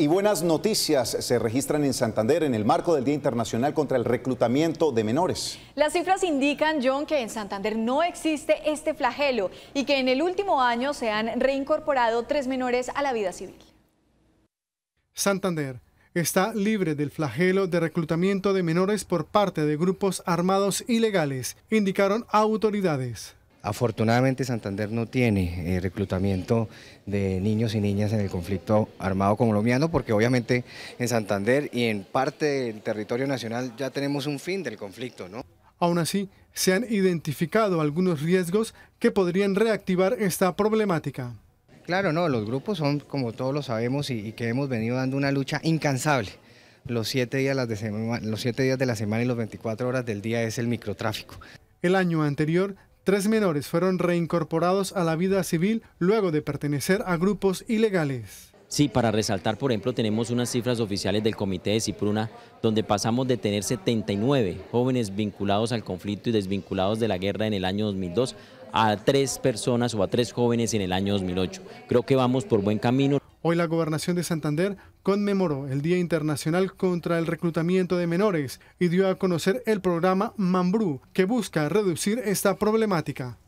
Y buenas noticias se registran en Santander en el marco del Día Internacional contra el Reclutamiento de Menores. Las cifras indican, John, que en Santander no existe este flagelo y que en el último año se han reincorporado tres menores a la vida civil. Santander está libre del flagelo de reclutamiento de menores por parte de grupos armados ilegales, indicaron autoridades. Afortunadamente Santander no tiene eh, reclutamiento de niños y niñas en el conflicto armado colombiano porque obviamente en Santander y en parte del territorio nacional ya tenemos un fin del conflicto, ¿no? Aún así, se han identificado algunos riesgos que podrían reactivar esta problemática. Claro, no, los grupos son, como todos lo sabemos y, que hemos venido dando una lucha incansable los siete, días de los siete días de la semana y los 24 horas del día es el microtráfico. El año anterior Tres menores fueron reincorporados a la vida civil luego de pertenecer a grupos ilegales. Sí, para resaltar, por ejemplo, tenemos unas cifras oficiales del Comité de Cipruna, donde pasamos de tener 79 jóvenes vinculados al conflicto y desvinculados de la guerra en el año 2002 a tres personas o a tres jóvenes en el año 2008. Creo que vamos por buen camino. Hoy la gobernación de Santander conmemoró el Día Internacional contra el Reclutamiento de Menores y dio a conocer el programa Mambrú, que busca reducir esta problemática.